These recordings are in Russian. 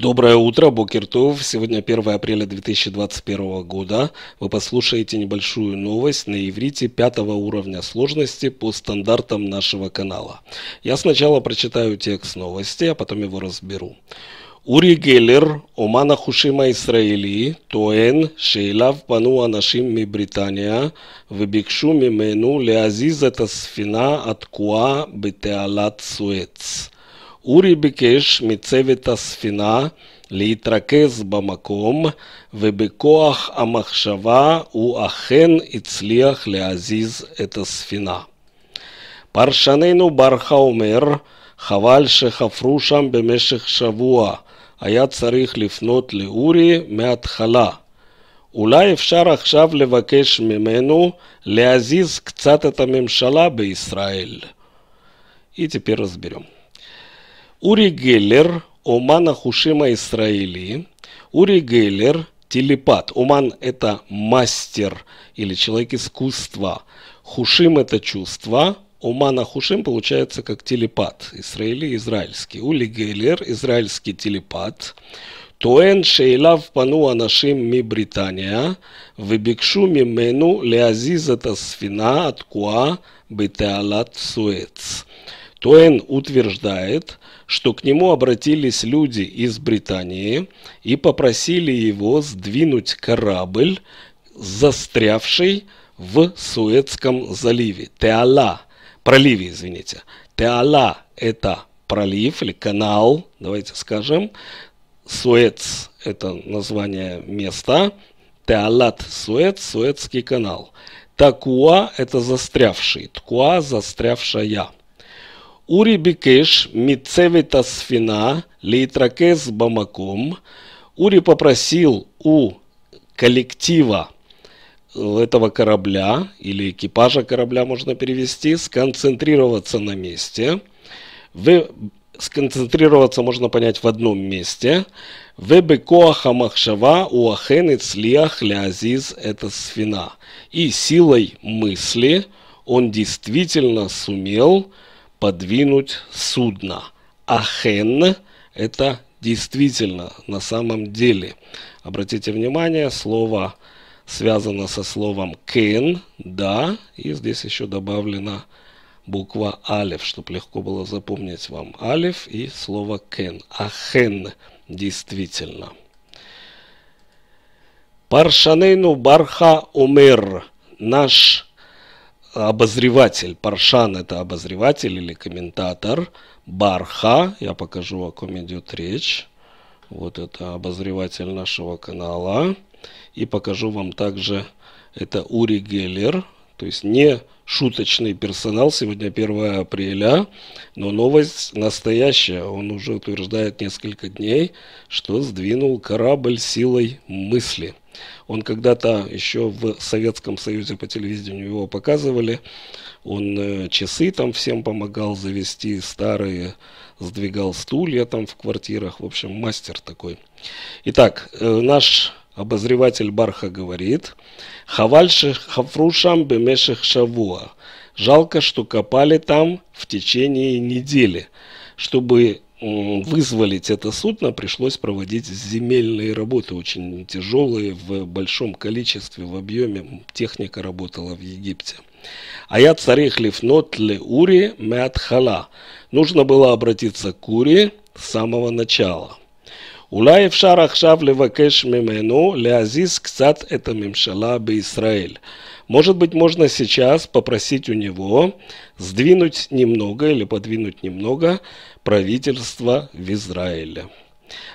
Доброе утро, Бокертов. Сегодня 1 апреля 2021 года. Вы послушаете небольшую новость на иврите пятого уровня сложности по стандартам нашего канала. Я сначала прочитаю текст новости, а потом его разберу. אורי גלר, אומן החושים הישראלי, טוען שאליו Британия אנשים מבריטניה וביקשו ממנו להזיז את הספינה התקועה בתעלת סואץ. אורי ביקש מצוות הספינה להתרכז במקום, ובכוח המחשבה הוא אכן הצליח להזיז את הספינה. פרשננו ברכה אומר, חבל שחפרו שם במשך שבוע, היה צריך לפנות לאורי מההתחלה. אולי אפשר עכשיו לבקש ממנו להזיז קצת את הממשלה בישראל. איתי פירס בירום. Ури Геллер, Омана Хушима Исраили. Ури Гейлер, телепат. Оман – это мастер или человек искусства. Хушим – это чувство. Омана Хушим получается как телепат. Исраили – израильский. Ули Гейлер – израильский телепат. Тоэн шейлав пану анашим ми Британия, выбекшу мимену леазиз это сфина от куа бетеалат суэц. Туэн утверждает – что к нему обратились люди из Британии и попросили его сдвинуть корабль, застрявший в Суэцком заливе. Теала, проливе, извините. Теала – это пролив или канал, давайте скажем. Суэц – это название места. Теалат Суэц, Суэцкий канал. Такуа – это застрявший. Ткуа – застрявшая. Ури Бикеш Мицевита Сфина Лейтракес Бамаком. Ури попросил у коллектива этого корабля или экипажа корабля можно перевести, сконцентрироваться на месте. Вы сконцентрироваться можно понять в одном месте. Вебекоаха махшава уахен лиах лязиз это сфина. И силой мысли он действительно сумел подвинуть судно. Ахен – это действительно, на самом деле. Обратите внимание, слово связано со словом кен, да, и здесь еще добавлена буква алев, чтобы легко было запомнить вам алев и слово кен. Ахен – действительно. Паршанейну барха умер – наш обозреватель, Паршан это обозреватель или комментатор, Барха, я покажу, о ком идет речь. Вот это обозреватель нашего канала. И покажу вам также, это Ури Геллер, то есть не шуточный персонал, сегодня 1 апреля, но новость настоящая. Он уже утверждает несколько дней, что сдвинул корабль силой мысли. Он когда-то еще в Советском Союзе по телевидению его показывали. Он э, часы там всем помогал завести, старые, сдвигал стулья там в квартирах. В общем, мастер такой. Итак, э, наш обозреватель Барха говорит, «Хавальши хафрушам бемеших шавуа». Жалко, что копали там в течение недели, чтобы вызволить это судно, пришлось проводить земельные работы, очень тяжелые, в большом количестве, в объеме. Техника работала в Египте. Аят царих лифнот ле ури мятхала. Нужно было обратиться к ури с самого начала. אולי אפשר עכשיו לבקש ממנו להזיז קצת את הממשלה בישראל. Может быть, можно сейчас попросить у него сдвинуть немного или подвинуть немного правительства в Израиле.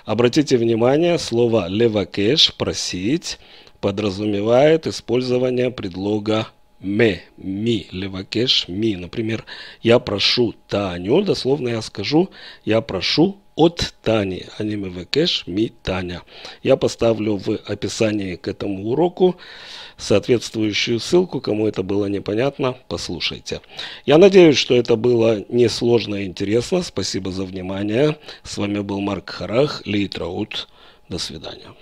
Обратите внимание, слово «левакеш» – «просить» подразумевает использование предлога «ме», «ми», «левакеш», «ми». Например, «я прошу Таню», дословно я скажу «я прошу от Тани. Аниме Векэш Ми Таня. Я поставлю в описании к этому уроку соответствующую ссылку. Кому это было непонятно, послушайте. Я надеюсь, что это было несложно и интересно. Спасибо за внимание. С вами был Марк Харах, Лейтраут. До свидания.